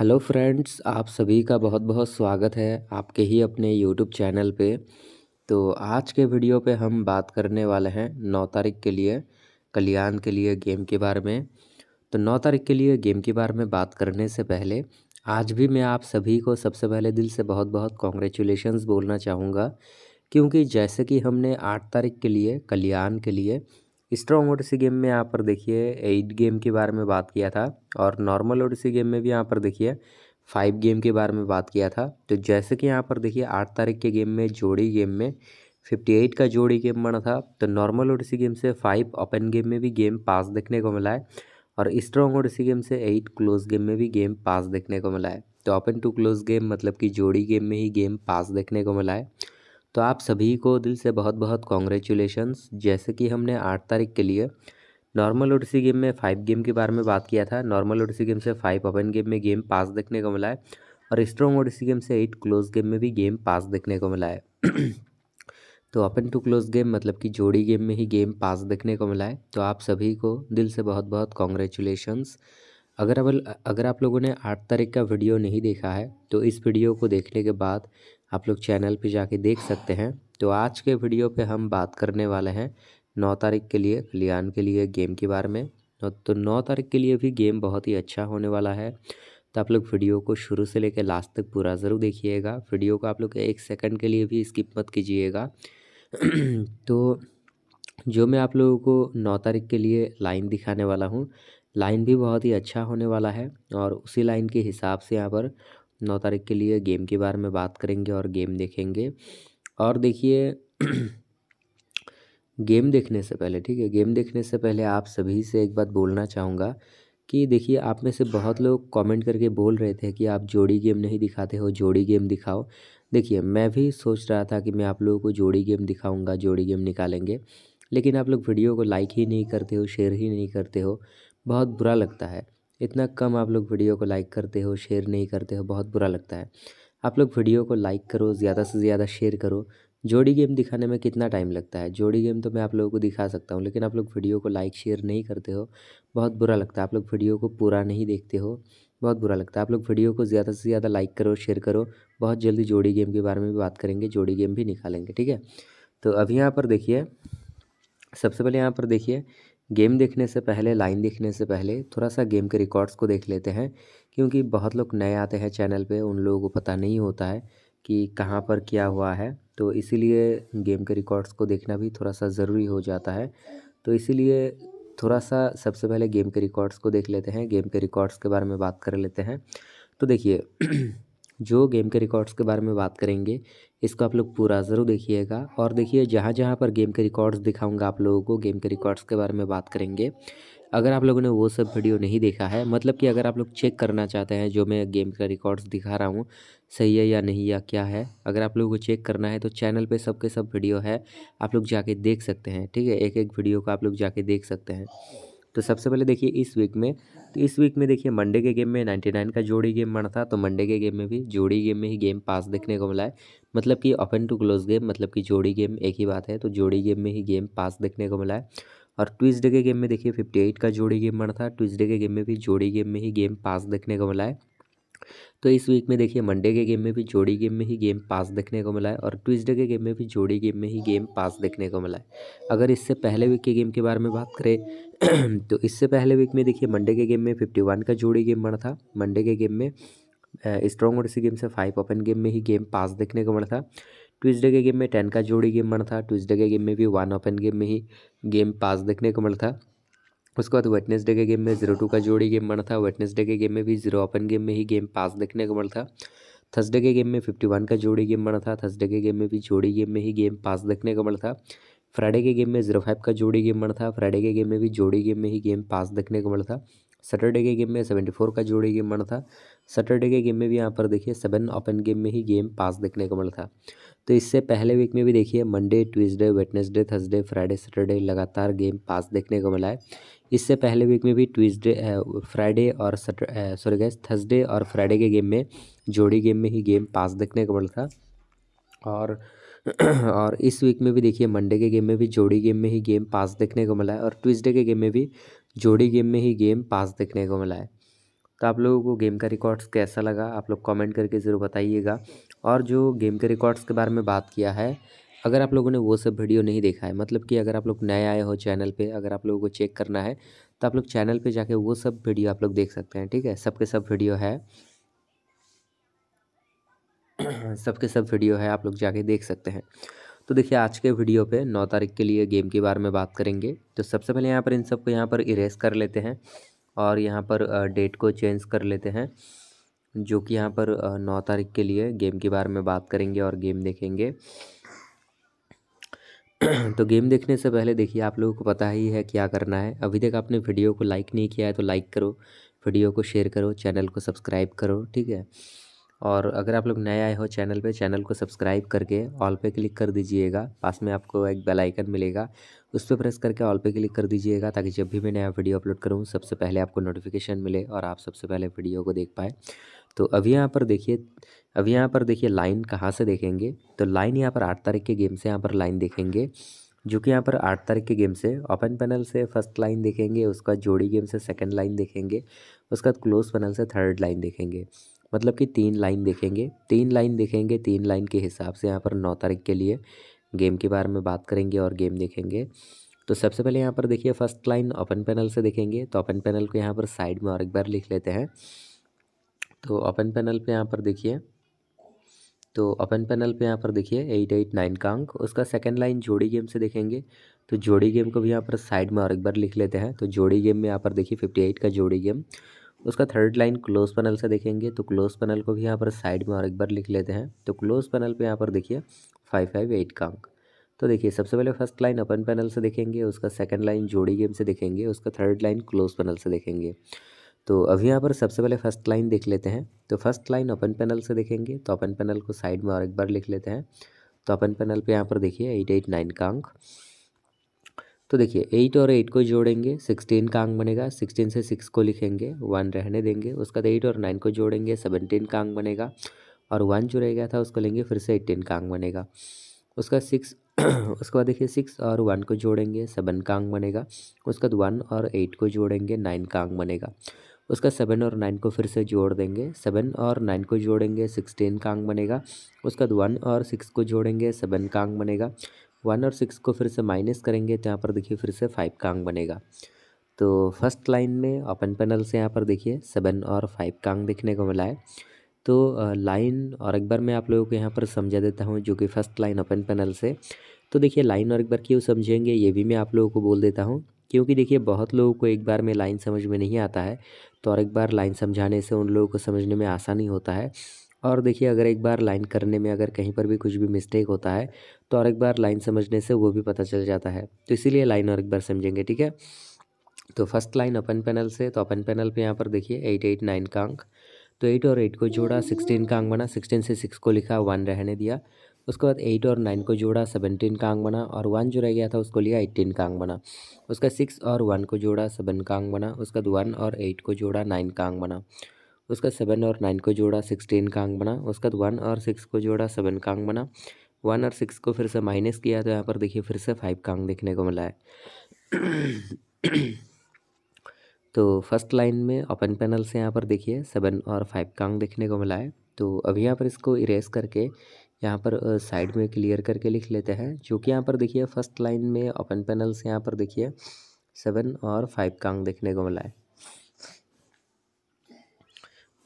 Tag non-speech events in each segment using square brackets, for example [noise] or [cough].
hello friends आप सभी का बहुत बहुत स्वागत है आपके ही अपने यूट्यूब चैनल पे तो आज के वीडियो पे हम बात करने वाले हैं नौ तारीख के लिए कल्याण के लिए गेम के बारे में तो नौ तारीख के लिए गेम के बारे में बात करने से पहले आज भी मैं आप सभी को सबसे पहले दिल से बहुत बहुत कॉन्ग्रेचुलेशन बोलना चाहूँगा क्योंकि जैसे कि हमने आठ तारीख के लिए कल्याण के लिए स्ट्रॉन्ग ओडिसी गेम में यहाँ पर देखिए एट गेम के बारे में बात किया था और नॉर्मल ओडिसी गेम में भी यहाँ पर देखिए फाइव गेम के बारे में बात किया था तो जैसे कि यहाँ पर देखिए आठ तारीख के गेम में जोड़ी गेम में फिफ्टी एट का जोड़ी गेम बना था तो नॉर्मल ओडिसी गेम से फाइव ओपन गेम में भी गेम पास देखने को मिला है और स्ट्रॉन्ग ओडिसी गेम से एट क्लोज गेम में भी गेम पास देखने को मिला है तो ओपन टू क्लोज गेम मतलब कि जोड़ी गेम में ही गेम पास देखने को मिला है तो आप सभी को दिल से बहुत बहुत कॉन्ग्रेचुलेशंस जैसे कि हमने आठ तारीख के लिए नॉर्मल ओडिसी गेम में फाइव गेम के बारे में बात किया था नॉर्मल ओडिसी गेम से फाइव ओपन गेम में गेम पास देखने को मिला है और स्ट्रॉन्ग ओडिसी गेम से एट क्लोज गेम में भी गेम पास देखने को मिला है [clears throat] तो ओपन टू क्लोज गेम मतलब कि जोड़ी गेम में ही गेम पास देखने को मिला है तो आप सभी को दिल से बहुत बहुत कॉन्ग्रेचुलेशंस अगर अब अगर आप लोगों ने आठ तारीख का वीडियो नहीं देखा है तो इस वीडियो को देखने के बाद आप लोग चैनल पे जाके देख सकते हैं तो आज के वीडियो पे हम बात करने वाले हैं नौ तारीख के लिए खलियान के लिए गेम के बारे में तो नौ तारीख के लिए भी गेम बहुत ही अच्छा होने वाला है तो आप लोग वीडियो को शुरू से लेकर लास्ट तक पूरा ज़रूर देखिएगा वीडियो को आप लोग एक सेकेंड के लिए भी स्किप मत कीजिएगा [clears throat] तो जो मैं आप लोगों को नौ तारीख के लिए लाइन दिखाने वाला हूँ लाइन भी बहुत ही अच्छा होने वाला है और उसी लाइन के हिसाब से यहाँ पर नौ तारीख के लिए गेम के बारे में बात करेंगे और गेम देखेंगे और देखिए गेम देखने से पहले ठीक है गेम देखने से पहले आप सभी से एक बात बोलना चाहूँगा कि देखिए आप में से बहुत लोग कमेंट करके बोल रहे थे कि आप जोड़ी गेम नहीं दिखाते हो जोड़ी गेम दिखाओ देखिए मैं भी सोच रहा था कि मैं आप लोगों को जोड़ी गेम दिखाऊंगा जोड़ी गेम निकालेंगे लेकिन आप लोग वीडियो को लाइक ही नहीं करते हो शेयर ही नहीं करते हो बहुत बुरा लगता है इतना कम आप लोग वीडियो को लाइक करते हो शेयर नहीं करते हो बहुत बुरा लगता है आप लोग वीडियो को लाइक करो ज़्यादा से ज़्यादा शेयर करो जोड़ी गेम दिखाने में कितना टाइम लगता है जोड़ी गेम तो मैं आप लोगों को दिखा सकता हूँ लेकिन आप लोग वीडियो को लाइक शेयर नहीं करते हो बहुत बुरा लगता है आप लोग वीडियो को पूरा नहीं देखते हो बहुत बुरा लगता है आप लोग वीडियो को ज़्यादा से ज़्यादा लाइक करो शेयर करो बहुत जल्दी जोड़ी गेम के बारे में भी बात करेंगे जोड़ी गेम भी निकालेंगे ठीक है तो अभी यहाँ पर देखिए सबसे पहले यहाँ पर देखिए गेम देखने से पहले लाइन देखने से पहले थोड़ा सा गेम के रिकॉर्ड्स को देख लेते हैं क्योंकि बहुत लोग नए आते हैं चैनल पे उन लोगों को पता नहीं होता है कि कहाँ पर क्या हुआ है तो इसीलिए गेम के रिकॉर्ड्स को देखना भी थोड़ा सा ज़रूरी हो जाता है तो इसीलिए थोड़ा सा सबसे पहले गेम के रिकॉर्ड्स को देख लेते हैं गेम के रिकॉर्ड्स के बारे में बात कर लेते हैं तो देखिए [clears throat] जो गेम के रिकॉर्ड्स के बारे में बात करेंगे इसको आप लोग पूरा ज़रूर देखिएगा और देखिए जहाँ जहाँ पर गेम के रिकॉर्ड्स दिखाऊंगा आप लोगों को गेम के रिकॉर्ड्स के बारे में बात करेंगे अगर आप लोगों ने वो सब वीडियो नहीं देखा है मतलब कि अगर आप लोग चेक करना चाहते हैं जो मैं गेम का रिकॉर्ड्स दिखा रहा हूँ सही है या नहीं या क्या है अगर आप लोगों को चेक करना है तो चैनल पे सब के सब वीडियो है आप लोग जाके देख सकते हैं ठीक है एक एक वीडियो को आप लोग जाके देख सकते हैं तो सबसे पहले देखिए इस वीक में तो इस वीक में देखिए मंडे के गेम में 99 का जोड़ी गेम बना था तो मंडे के गेम में भी जोड़ी गेम में ही गेम पास देखने को मिला है मतलब कि ओपन टू क्लोज गेम मतलब कि जोड़ी गेम एक ही बात है तो जोड़ी गेम में ही गेम पास देखने को मिला है और ट्विजडे के गेम में देखिए फिफ्टी एट का जोड़ी गेम बना था ट्विजडे के गेम में भी जोड़ी गेम में ही गेम पास देखने को मिला है तो इस वीक में देखिए मंडे के गेम में भी जोड़ी गेम में ही गेम पास देखने को मिला है और ट्विजडे के गेम में भी जोड़ी गेम में ही गेम पास देखने को मिला है अगर इससे पहले वीक के गेम के बारे में बात करें तो इससे पहले वीक में देखिए मंडे के गेम में फिफ्टी वन का जोड़ी गेम बना था मंडे के गेम में स्ट्रॉन्ग ओडिसी गेम से फाइव ओपन गेम में ही गेम पास देखने को मिला था ट्यूजडे के गेम में टेन का जोड़ी गेम बना था ट्यूजडे के गेम में भी वन ओपन गेम में ही गेम पास देखने को मिला था उसके बाद वेटनेसडे के गेम में जीरो टू का जोड़ी गेम बना था वेटनेसडे के गेम में भी जीरो ओपन गेम में ही गेम पास देखने को मिला था थर्सडे के गेम में फिफ्टी वन का जोड़ी गेम बना था थर्सडे के गेम में भी जोड़ी गेम में ही गेम पास देखने को मिला था फ्राइडे के गेम में जीरो फाइव का जोड़ी गेम बना था फ्राइडे के गेम में भी जोड़ी गेम में ही गेम पास देखने को मिला था सैटरडे के गेम में सेवेंटी फोर का जोड़ी गेम बना था सैटरडे के गेम में भी यहाँ पर देखिए सेवन ओपन गेम में ही गेम पास देखने को मिला था तो इससे पहले वीक में भी देखिए Monday Tuesday Wednesday Thursday Friday Saturday लगातार गेम पास देखने को मिला है इससे पहले वीक में भी ट्यूसडे फ्राइडे और सॉरी गैस थर्सडे और फ्राइडे के गेम में जोड़ी गेम में ही गेम पास देखने को मिला था और [clears throat] और इस वीक में भी देखिए मंडे के गेम में भी जोड़ी गेम में ही गेम पास देखने को मिला है और ट्यूसडे के गेम में भी जोड़ी गेम में ही गेम पास देखने को मिला है तो आप लोगों को गेम का रिकॉर्ड्स कैसा लगा आप लोग कमेंट करके ज़रूर बताइएगा और जो गेम के रिकॉर्ड्स के बारे में बात किया है अगर आप लोगों ने वो सब वीडियो नहीं देखा है मतलब कि अगर आप लोग नए आए हो चैनल पे अगर आप लोगों को चेक करना है तो आप लोग चैनल पे जाके वो सब वीडियो आप लोग देख सकते हैं ठीक है सबके सब वीडियो है [clears throat] सबके सब वीडियो है आप लोग जाके देख सकते हैं तो देखिए आज के वीडियो पे 9 तारीख के लिए गेम के बारे में बात करेंगे तो सबसे पहले यहाँ पर इन सबको यहाँ पर इरेज कर लेते हैं और यहाँ पर डेट को चेंज कर लेते हैं जो कि यहाँ पर नौ तारीख के लिए गेम के बारे में बात करेंगे और गेम देखेंगे [clears throat] तो गेम देखने से पहले देखिए आप लोगों को पता ही है क्या करना है अभी तक आपने वीडियो को लाइक नहीं किया है तो लाइक करो वीडियो को शेयर करो चैनल को सब्सक्राइब करो ठीक है और अगर आप लोग नए आए हो चैनल पे चैनल को सब्सक्राइब करके ऑल पे क्लिक कर दीजिएगा पास में आपको एक बेल आइकन मिलेगा उस पर प्रेस करके ऑल पे क्लिक कर दीजिएगा ताकि जब भी मैं नया वीडियो अपलोड करूँ सबसे पहले आपको नोटिफिकेशन मिले और आप सबसे पहले वीडियो को देख पाएँ तो अभी यहाँ पर देखिए अभी यहाँ पर देखिए लाइन कहाँ से देखेंगे तो लाइन यहाँ पर आठ तारीख के गेम से यहाँ पर लाइन देखेंगे जो कि यहाँ पर आठ तारीख के गेम से ओपन पैनल से फर्स्ट लाइन देखेंगे उसका जोड़ी गेम से सेकंड लाइन देखेंगे उसका क्लोज पैनल से थर्ड लाइन देखेंगे मतलब कि तीन लाइन देखेंगे तीन लाइन देखेंगे तीन लाइन के हिसाब से यहाँ पर नौ तारीख के लिए गेम के बारे में बात करेंगे और गेम देखेंगे तो सबसे पहले यहाँ पर देखिए फर्स्ट लाइन ओपन पैनल से देखेंगे तो ओपन पैनल को यहाँ पर साइड में और एक बार लिख लेते हैं तो ओपन पैनल पे यहाँ पर देखिए तो ओपन पैनल पे यहाँ पर देखिए एट एट नाइन का अंक उसका सेकंड लाइन जोड़ी गेम से देखेंगे तो जोड़ी गेम को भी यहाँ पर साइड में और एक बार लिख लेते हैं तो जोड़ी गेम में यहाँ पर देखिए फिफ्टी एट का जोड़ी गेम उसका थर्ड लाइन क्लोज पैनल से देखेंगे तो क्लोज पैनल को भी यहाँ पर साइड में और एक बार लिख लेते हैं तो क्लोज पैनल पे यहाँ पर देखिए फाइव फाइव एट का अंक तो देखिए सबसे पहले फर्स्ट लाइन अपन पैनल से देखेंगे उसका सेकंड लाइन जोड़ी गेम से देखेंगे उसका थर्ड लाइन क्लोज पैनल से देखेंगे तो अभी यहाँ पर सबसे पहले फर्स्ट लाइन देख लेते हैं तो फर्स्ट लाइन ओपन पैनल से देखेंगे तो ओपन पैनल को साइड में और एक बार लिख लेते हैं तो ओपन पैनल पर यहाँ पर देखिए एट एट नाइन का अंक तो देखिए एट और एट को जोड़ेंगे सिक्सटीन का अंक बनेगा सिक्सटीन से सिक्स को लिखेंगे वन रहने देंगे उसके बाद एट और नाइन को जोड़ेंगे सेवनटीन का अंक बनेगा और वन जो रह गया था उसको लेंगे फिर से एट्टीन का अंक बनेगा उसका सिक्स [clears throat] उसके बाद देखिए सिक्स और वन को जोड़ेंगे सेवन का अंक बनेगा उसके बाद वन और एट को जोड़ेंगे नाइन का अंक बनेगा उसका सेवन तो और नाइन को फिर से जोड़ देंगे सेवन और नाइन को जोड़ेंगे सिक्सटीन का अंक बनेगा उसके बाद वन और सिक्स को जोड़ेंगे सेवन का अंक बनेगा वन और सिक्स को फिर से माइनस करेंगे तो यहाँ पर देखिए फिर से फाइव का अंक बनेगा तो फर्स्ट लाइन में ओपन पैनल से यहाँ पर देखिए सेवन और फाइव का अंक देखने को मिला है तो लाइन और एक बार मैं आप लोगों को यहाँ पर समझा देता हूँ जो कि फर्स्ट लाइन ओपन पैनल से तो देखिए लाइन और एक बार क्यों समझेंगे ये भी मैं आप लोगों को बोल देता हूँ क्योंकि देखिए बहुत लोगों को एक बार में लाइन समझ में नहीं आता है तो और एक बार लाइन समझाने से उन लोगों को समझने में आसानी होता है और देखिए अगर एक बार लाइन करने में अगर कहीं पर भी कुछ भी मिस्टेक होता है तो और एक बार लाइन समझने से वो भी पता चल जाता है तो इसीलिए लाइन और एक बार समझेंगे ठीक है तो फर्स्ट लाइन अपन पैनल से तो अपन पैनल पे यहाँ पर देखिए एट एट नाइन का अंक तो एट और एट को जोड़ा सिक्सटीन का अंक बना सिक्सटीन से सिक्स को लिखा वन रहने दिया उसके बाद एट और नाइन को जोड़ा सेवनटीन का अंक बना और वन जो रह गया था उसको लिया एट्टीन का अंक बना उसका सिक्स और वन को जोड़ा सेवन का अंक बना उसके बाद वन और एट को जोड़ा नाइन का अंक बना उसका सेवन और नाइन को जोड़ा सिक्सटीन का अंक बना उसके बाद वन और सिक्स को जोड़ा सेवन का अंक बना वन और सिक्स को फिर से माइनस किया तो यहाँ पर देखिए फिर से फाइव का अंक देखने को मिला है तो फर्स्ट लाइन में ओपन पैनल से यहाँ पर देखिए सेवन और फाइव का अंक देखने को मिला है तो अभी यहाँ पर इसको इरेज करके यहाँ पर साइड में क्लियर करके लिख लेते हैं जो कि यहाँ पर देखिए फर्स्ट लाइन में ओपन पैनल से यहाँ पर देखिए सेवन और फाइव का अंक देखने को मिला है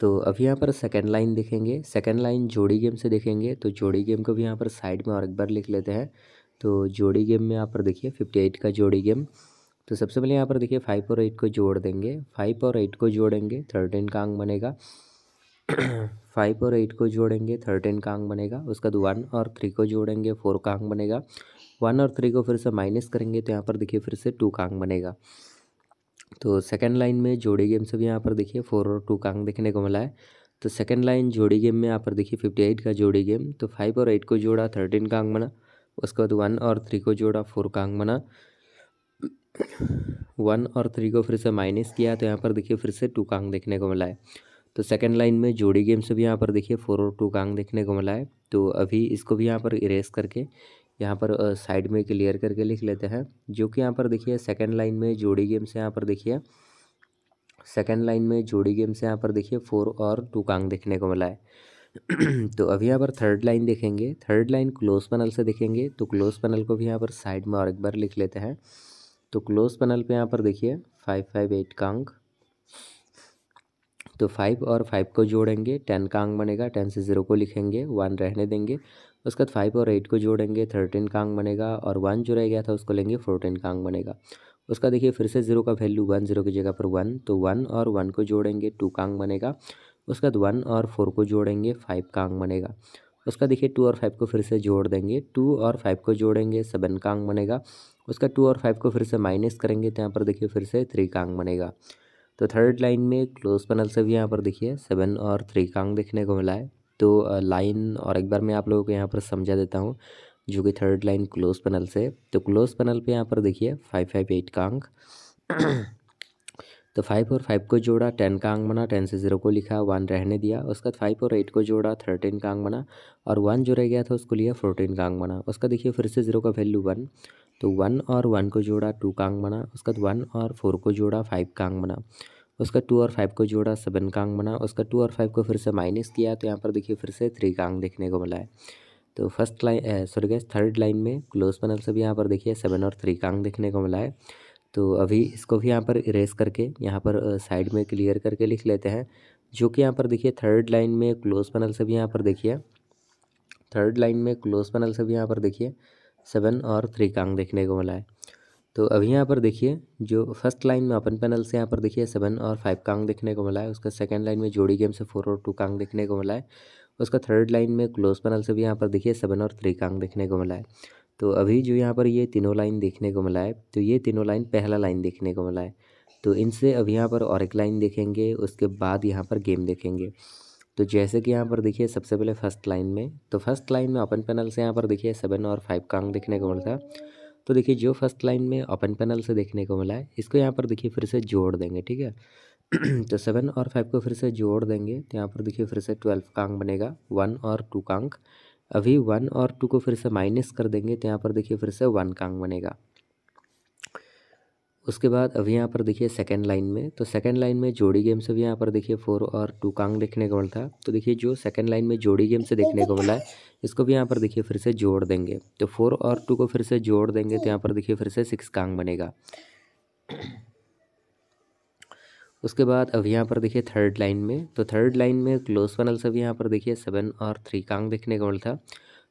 तो अब यहाँ पर सेकेंड लाइन देखेंगे सेकेंड लाइन जोड़ी गेम से देखेंगे तो जोड़ी गेम को भी यहाँ पर साइड में और एक बार लिख लेते हैं तो जोड़ी गेम में यहाँ पर देखिए फिफ्टी एट का जोड़ी गेम तो सबसे पहले यहाँ पर देखिए फाइव और एट को जोड़ देंगे फाइव और एट को जोड़ेंगे थर्टीन का अंक बनेगा फाइव [clears throat] और एट को जोड़ेंगे थर्टीन का अंक बनेगा उसके बाद वन और थ्री को जोड़ेंगे फोर का अंक बनेगा वन और थ्री को फिर से माइनस करेंगे तो यहाँ पर देखिए फिर से टू का अंक बनेगा तो सेकेंड लाइन में जोड़ी गेम से भी यहाँ पर देखिए फोर और टू का अंक देखने को मिला है तो सेकंड लाइन जोड़ी गेम में यहाँ पर देखिए फिफ्टी एट का जोड़ी गेम तो फाइव और एट को जोड़ा थर्टीन का अंक बना उसके बाद वन और थ्री को जोड़ा फोर का अंक बना वन और थ्री को फिर से माइनस किया तो यहाँ पर देखिए फिर से टू का अंक देखने को मिला है तो सेकेंड लाइन में जोड़ी गेम से भी यहाँ पर देखिए फोर और टू का अंक देखने को मिला है तो अभी इसको भी यहाँ पर इरेज करके यहाँ पर साइड में क्लियर करके लिख लेते हैं जो कि यहाँ पर देखिए सेकेंड लाइन में जोड़ी गेम से यहाँ पर देखिए सेकेंड लाइन में जोड़ी गेम से यहाँ पर देखिए फोर और टू कांग देखने को मिला है [clears throat] तो अभी यहाँ पर थर्ड लाइन देखेंगे थर्ड लाइन क्लोज पैनल से देखेंगे तो क्लोज पैनल को भी यहाँ पर साइड में और एक बार लिख लेते हैं तो क्लोज पैनल पे यहाँ पर देखिए फाइव फाइव एट कांग तो फाइव और फाइव को जोड़ेंगे टेन का बनेगा टेन से ज़ीरो को लिखेंगे वन रहने देंगे उसके बाद फाइव और एट को जोड़ेंगे थर्टीन का अंक बनेगा और वन जो रह गया था उसको लेंगे फोर्टीन का अंक बनेगा उसका देखिए फिर से ज़ीरो का वैल्यू वन ज़ीरो की जगह पर वन तो वन और वन को जोड़ेंगे टू का अंक बनेगा उसके बाद वन और फोर को जोड़ेंगे फाइव का अंक बनेगा उसका देखिए टू और फाइव को फिर से जोड़ देंगे टू और फाइव को जोड़ेंगे सेवन का अंक बनेगा उसका टू और फाइव को फिर से माइनस करेंगे तो यहाँ पर देखिए फिर से थ्री का अंक बनेगा तो थर्ड लाइन में क्लोज पैनल से भी यहाँ पर देखिए सेवन और थ्री का अंक देखने को मिला है तो लाइन और एक बार मैं आप लोगों को यहाँ पर समझा देता हूँ जो कि थर्ड लाइन क्लोज पैनल से तो क्लोज पैनल पे यहाँ पर देखिए फाइव फाइव एट का अंक तो फाइव और फाइव को जोड़ा टेन का अंक बना टेन से ज़ीरो को लिखा वन रहने दिया उसके बाद फाइव और एट को जोड़ा थर्टीन का अंक बना और वन जो रह गया था उसको लिया फोर्टीन का अंक बना उसका देखिए फिर से ज़ीरो का वैल्यू वन तो वन और वन को जोड़ा टू का अंक बना उसके बाद वन और फोर को जोड़ा फाइव का अंक बना उसका टू और फाइव को जोड़ा सेवन का अंक बना उसका टू और फाइव को फिर से माइनस किया तो यहाँ पर देखिए फिर से थ्री का अंक देखने को मिला है तो first line sorry guys third line में क्लोज पैनल से भी यहाँ पर देखिए सेवन और थ्री का अंक देखने को मिला है तो अभी इसको भी यहाँ पर इरेज करके यहाँ पर साइड में क्लियर करके लिख लेते हैं जो कि यहाँ पर देखिए थर्ड लाइन में क्लोज पैनल से भी यहाँ पर देखिए थर्ड लाइन में क्लोज पैनल से भी यहाँ पर देखिए सेवन और थ्री का अंक देखने को मिला है तो अभी यहाँ पर देखिए जो फर्स्ट लाइन में अपन पैनल से यहाँ पर देखिए सेवन और फाइव कांग देखने को मिला है उसका सेकंड लाइन में जोड़ी गेम से फोर और टू कांग देखने को मिला है उसका थर्ड लाइन में क्लोज पैनल से भी यहाँ पर देखिए सेवन और थ्री कांग देखने को मिला है तो अभी जो यहाँ पर ये तीनों लाइन देखने को मिला है तो ये तीनों लाइन पहला लाइन देखने को मिला है तो इनसे अभी यहाँ पर और एक लाइन देखेंगे उसके बाद यहाँ पर गेम देखेंगे तो जैसे कि यहाँ पर देखिए सबसे पहले फर्स्ट लाइन में तो फर्स्ट लाइन में अपन पैनल से यहाँ पर देखिए सेवन और फाइव कांग देखने को मिलता है तो देखिए जो फर्स्ट लाइन में ओपन पैनल से देखने को मिला है इसको यहाँ पर देखिए फिर से जोड़ देंगे ठीक है [clears throat] तो सेवन और फाइव को फिर से जोड़ देंगे तो यहाँ पर देखिए फिर से ट्वेल्व का अंक बनेगा वन और टू का अंक अभी वन और टू को फिर से माइनस कर देंगे तो यहाँ पर देखिए फिर से वन का अंक बनेगा उसके बाद अभी यहाँ पर देखिए सेकंड लाइन में तो सेकंड लाइन में जोड़ी गेम से भी यहाँ पर देखिए फोर और टू कांग देखने को मिलता तो देखिए जो सेकंड लाइन में जोड़ी गेम से देखने को मिला है इसको भी यहाँ पर देखिए फिर से जोड़ देंगे तो फोर और टू को फिर से जोड़ देंगे तो यहाँ पर देखिए फिर से सिक्स कांग बनेगा उसके बाद अब यहाँ पर देखिए थर्ड लाइन में तो थर्ड लाइन में क्लोज पैनल से भी यहाँ पर देखिए सेवन और थ्री कांग देखने को मिलता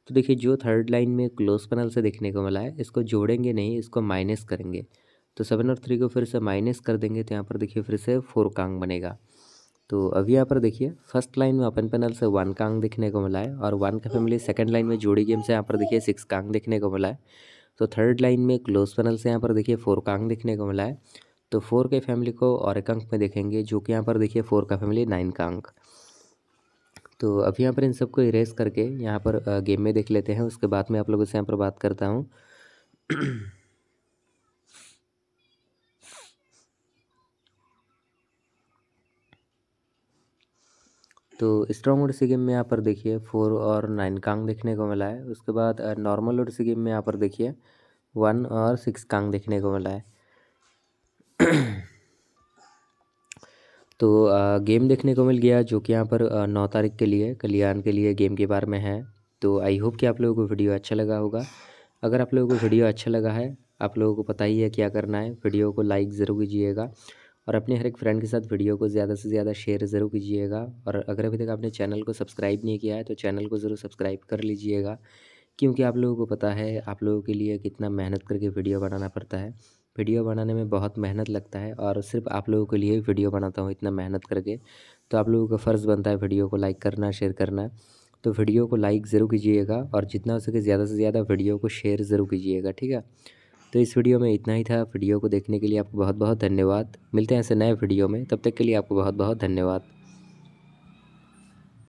तो देखिए जो थर्ड लाइन में क्लोज पैनल से देखने को मिला है इसको जोड़ेंगे नहीं इसको माइनस करेंगे तो सेवन और थ्री को फिर से माइनस कर देंगे तो यहाँ पर देखिए फिर से फोर कांग बनेगा तो अभी यहाँ पर देखिए फर्स्ट लाइन में अपन पैनल से वन कांग देखने को मिला है और वन का फैमिली सेकंड लाइन में जोड़ी गेम से यहाँ पर देखिए सिक्स कांग देखने को मिला है तो थर्ड लाइन में क्लोज पैनल से यहाँ पर देखिए फोर कांग देखने को मिला है तो फोर के फैमिली को और एक अंक में देखेंगे जो कि यहाँ पर देखिए फोर का फैमिली नाइन का अंक तो अभी यहाँ पर इन सबको इरेज करके यहाँ पर गेम में देख लेते हैं उसके बाद में आप लोगों से यहाँ पर बात करता हूँ [clears throat] तो स्ट्रॉन्ग ओडिसी गेम में यहाँ पर देखिए फोर और नाइन कांग देखने को मिला है उसके बाद नॉर्मल ओडिसी गेम में यहाँ पर देखिए वन और सिक्स कांग देखने को मिला है तो गेम देखने को मिल गया जो कि यहाँ पर नौ तारीख के लिए कल्याण के लिए गेम के बारे में है तो आई होप कि आप लोगों को वीडियो अच्छा लगा होगा अगर आप लोगों को वीडियो अच्छा लगा है आप लोगों को पता ही है क्या करना है वीडियो को लाइक ज़रूर कीजिएगा और अपने हर एक फ्रेंड के साथ वीडियो को ज़्यादा से ज़्यादा शेयर ज़रूर कीजिएगा और अगर अभी तक आपने चैनल को सब्सक्राइब नहीं किया है तो चैनल को ज़रूर सब्सक्राइब कर लीजिएगा क्योंकि आप लोगों को पता है आप लोगों के लिए कितना मेहनत करके वीडियो बनाना पड़ता है वीडियो बनाने में बहुत मेहनत लगता है और सिर्फ आप लोगों के लिए वीडियो बनाता हूँ इतना मेहनत करके तो आप लोगों का फ़र्ज़ बनता है वीडियो को लाइक करना शेयर करना तो वीडियो को लाइक ज़रूर कीजिएगा और जितना हो सके ज़्यादा से ज़्यादा वीडियो को शेयर ज़रूर कीजिएगा ठीक है तो इस वीडियो में इतना ही था वीडियो को देखने के लिए आपको बहुत बहुत धन्यवाद मिलते हैं ऐसे नए वीडियो में तब तक के लिए आपको बहुत बहुत धन्यवाद